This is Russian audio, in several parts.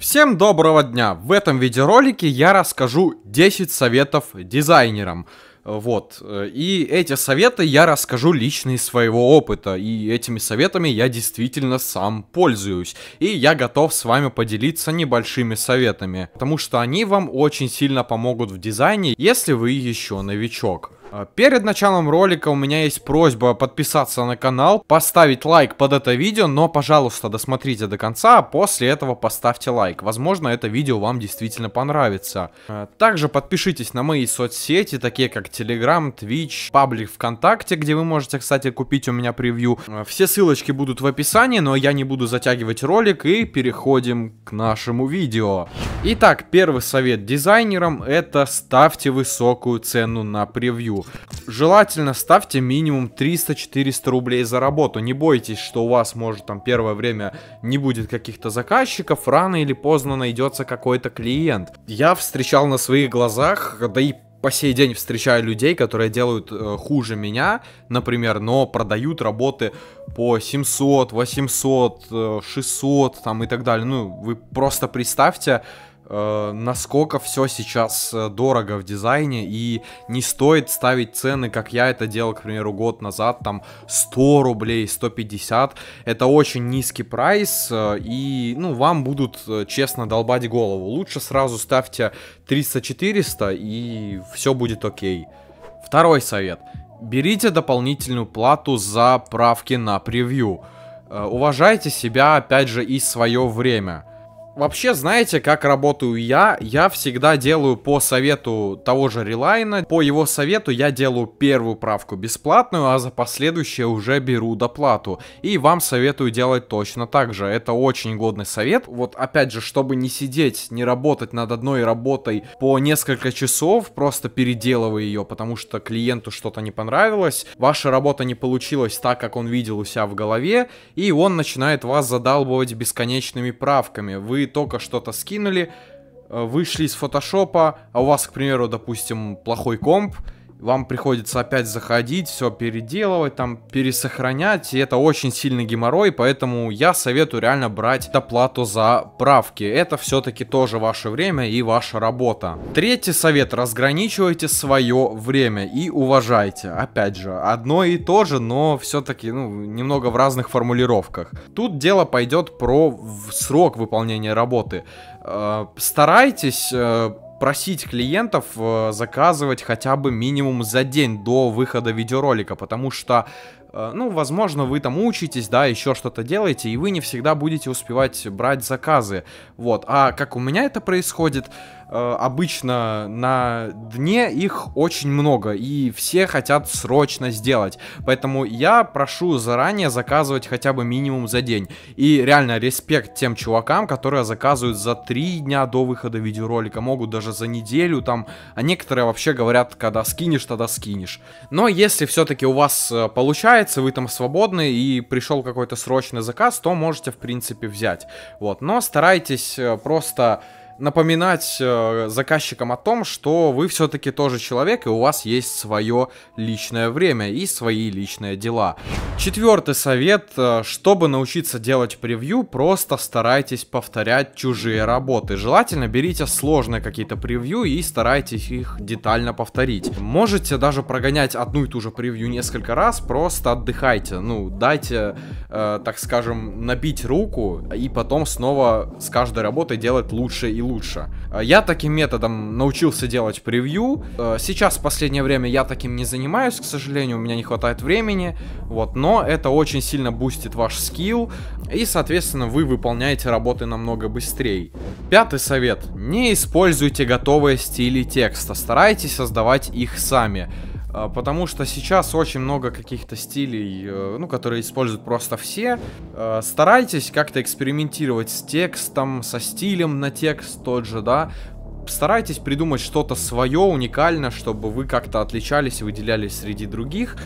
Всем доброго дня! В этом видеоролике я расскажу 10 советов дизайнерам. Вот. Э, и эти советы я расскажу лично из своего опыта. И этими советами я действительно сам пользуюсь. И я готов с вами поделиться небольшими советами. Потому что они вам очень сильно помогут в дизайне, если вы еще новичок. А, перед началом ролика у меня есть просьба подписаться на канал, поставить лайк под это видео, но, пожалуйста, досмотрите до конца, а после этого поставьте лайк. Возможно, это видео вам действительно понравится. А, также подпишитесь на мои соцсети, такие как Telegram, Twitch, паблик ВКонтакте, где вы можете, кстати, купить у меня превью. А, все ссылочки будут в описании, но я не буду затягивать ролик и переходим к нашему видео. Итак, первый совет дизайнерам это ставьте высокую цену на превью. Желательно ставьте минимум 300-400 рублей за работу. Не бойтесь, что у вас, может, там первое время не будет каких-то заказчиков. Рано или поздно найдется какой-то клиент. Я встречал на своих глазах, да и по сей день встречаю людей, которые делают э, хуже меня, например, но продают работы по 700, 800, 600 там и так далее. Ну, вы просто представьте, Э, насколько все сейчас э, дорого в дизайне, и не стоит ставить цены, как я это делал, к примеру, год назад, там 100 рублей, 150, это очень низкий прайс, э, и, ну, вам будут, честно, долбать голову. Лучше сразу ставьте 300-400, и все будет окей. Второй совет. Берите дополнительную плату за правки на превью. Уважайте себя, опять же, и свое время Вообще, знаете, как работаю я? Я всегда делаю по совету того же Релайна. По его совету я делаю первую правку бесплатную, а за последующие уже беру доплату. И вам советую делать точно так же. Это очень годный совет. Вот опять же, чтобы не сидеть, не работать над одной работой по несколько часов, просто переделывая ее, потому что клиенту что-то не понравилось, ваша работа не получилась так, как он видел у себя в голове, и он начинает вас задалбывать бесконечными правками. Вы только что-то скинули, э, вышли из фотошопа, а у вас, к примеру, допустим, плохой комп, вам приходится опять заходить, все переделывать, там пересохранять, и это очень сильный геморрой, поэтому я советую реально брать доплату за правки. Это все-таки тоже ваше время и ваша работа. Третий совет, разграничивайте свое время и уважайте. Опять же, одно и то же, но все-таки ну, немного в разных формулировках. Тут дело пойдет про срок выполнения работы. Э, старайтесь э, просить клиентов э, заказывать хотя бы минимум за день до выхода видеоролика, потому что э, ну, возможно, вы там учитесь, да, еще что-то делаете, и вы не всегда будете успевать брать заказы. Вот. А как у меня это происходит? Э, обычно на дне их очень много, и все хотят срочно сделать. Поэтому я прошу заранее заказывать хотя бы минимум за день. И реально респект тем чувакам, которые заказывают за три дня до выхода видеоролика, могут даже за неделю там, а некоторые вообще говорят, когда скинешь, тогда скинешь. Но если все-таки у вас э, получается, вы там свободны и пришел какой-то срочный заказ, то можете в принципе взять. Вот, но старайтесь э, просто напоминать э, заказчикам о том, что вы все-таки тоже человек, и у вас есть свое личное время и свои личные дела. Четвертый совет. Э, чтобы научиться делать превью, просто старайтесь повторять чужие работы. Желательно берите сложные какие-то превью и старайтесь их детально повторить. Можете даже прогонять одну и ту же превью несколько раз, просто отдыхайте. Ну, дайте, э, так скажем, набить руку и потом снова с каждой работой делать лучше и лучше лучше. Э, я таким методом научился делать превью. Э, сейчас в последнее время я таким не занимаюсь, к сожалению, у меня не хватает времени. Вот, но это очень сильно бустит ваш скилл. И, соответственно, вы выполняете работы намного быстрее. Пятый совет. Не используйте готовые стили текста. Старайтесь создавать их сами. А, потому что сейчас очень много каких-то стилей, э, ну, которые используют просто все. А, старайтесь как-то экспериментировать с текстом, со стилем на текст тот же, да. Старайтесь придумать что-то свое, уникальное, чтобы вы как-то отличались, и выделялись среди других.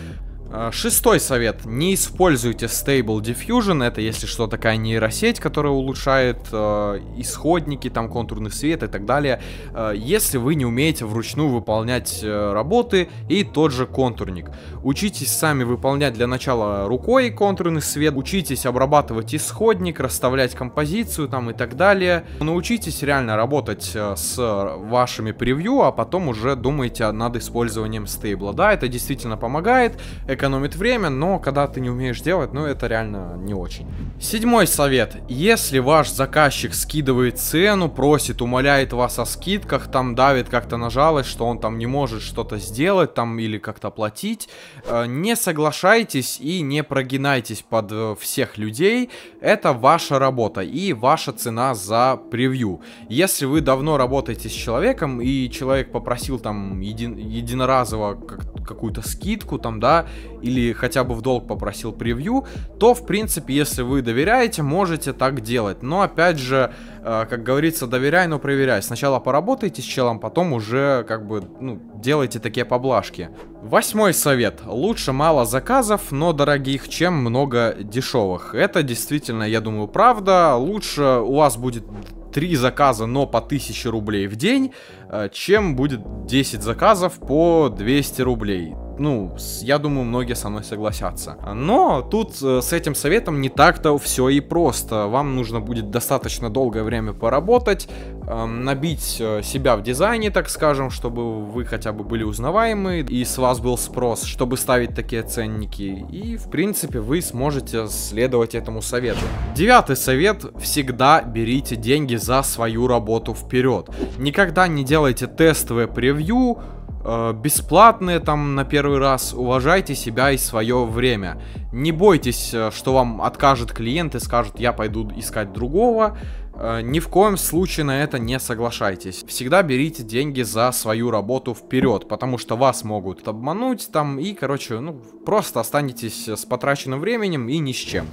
А, шестой совет. Не используйте Stable Diffusion. Это, если что, такая нейросеть, которая улучшает э, исходники, там контурный свет и так далее. Э, если вы не умеете вручную выполнять э, работы и тот же контурник. Учитесь сами выполнять для начала рукой контурный свет. Учитесь обрабатывать исходник, расставлять композицию там и так далее. Научитесь реально работать э, с вашими превью, а потом уже думайте над использованием стейбла. Да, это действительно помогает экономит время, но когда ты не умеешь делать, ну это реально не очень. Седьмой совет. Если ваш заказчик скидывает цену, просит, умоляет вас о скидках, там давит как-то на жалость, что он там не может что-то сделать там или как-то платить, э, не соглашайтесь и не прогинайтесь под э, всех людей. Это ваша работа и ваша цена за превью. Если вы давно работаете с человеком и человек попросил там един единоразово как какую-то скидку там, да, или хотя бы в долг попросил превью, то, в принципе, если вы доверяете, можете так делать. Но, опять же, э, как говорится, доверяй, но проверяй. Сначала поработайте с челом, потом уже, как бы, ну, делайте такие поблажки. Восьмой совет. Лучше мало заказов, но дорогих, чем много дешевых. Это действительно, я думаю, правда. Лучше у вас будет три заказа, но по 1000 рублей в день, э, чем будет 10 заказов по 200 рублей ну, я думаю, многие со мной согласятся. Но тут э, с этим советом не так-то все и просто. Вам нужно будет достаточно долгое время поработать, эм, набить э, себя в дизайне, так скажем, чтобы вы хотя бы были узнаваемы и с вас был спрос, чтобы ставить такие ценники. И, в принципе, вы сможете следовать этому совету. Девятый совет. Всегда берите деньги за свою работу вперед. Никогда не делайте тестовые превью, Э, бесплатные там на первый раз, уважайте себя и свое время. Не бойтесь, э, что вам откажет клиент и скажет, я пойду искать другого. Э, ни в коем случае на это не соглашайтесь. Всегда берите деньги за свою работу вперед, потому что вас могут обмануть там и, короче, ну, просто останетесь с потраченным временем и ни с чем.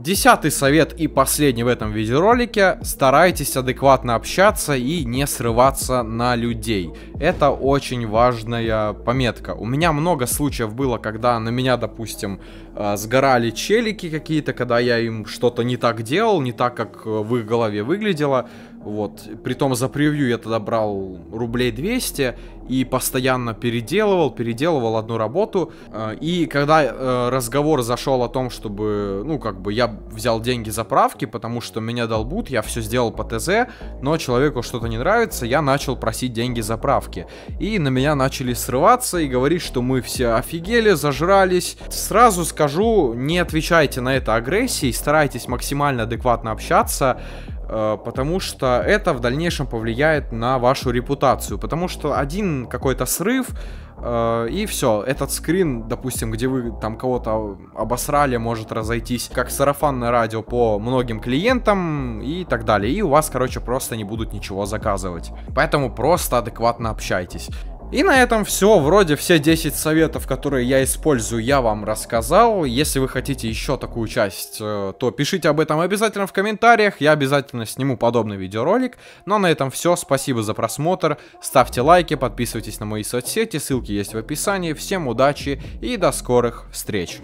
Десятый совет и последний в этом видеоролике. Старайтесь адекватно общаться и не срываться на людей. Это очень важная пометка. У меня много случаев было, когда на меня, допустим, э, сгорали челики какие-то, когда я им что-то не так делал, не так, как в их голове выглядело. Вот. Притом за превью я тогда брал рублей 200 и постоянно переделывал, переделывал одну работу. Э, и когда э, разговор зашел о том, чтобы, ну, как бы я взял деньги за правки, потому что меня долбут, я все сделал по ТЗ, но человеку что-то не нравится, я начал просить деньги за правки. И на меня начали срываться и говорить, что мы все офигели, зажрались. Сразу скажу, не отвечайте на это агрессией, старайтесь максимально адекватно общаться Э, потому что это в дальнейшем повлияет на вашу репутацию, потому что один какой-то срыв, э, и все, этот скрин, допустим, где вы там кого-то обосрали, может разойтись как сарафанное радио по многим клиентам и так далее. И у вас, короче, просто не будут ничего заказывать. Поэтому просто адекватно общайтесь. И на этом все, вроде все 10 советов, которые я использую, я вам рассказал. Если вы хотите еще такую часть, э, то пишите об этом обязательно в комментариях, я обязательно сниму подобный видеоролик. Но на этом все, спасибо за просмотр, ставьте лайки, подписывайтесь на мои соцсети, ссылки есть в описании. Всем удачи и до скорых встреч!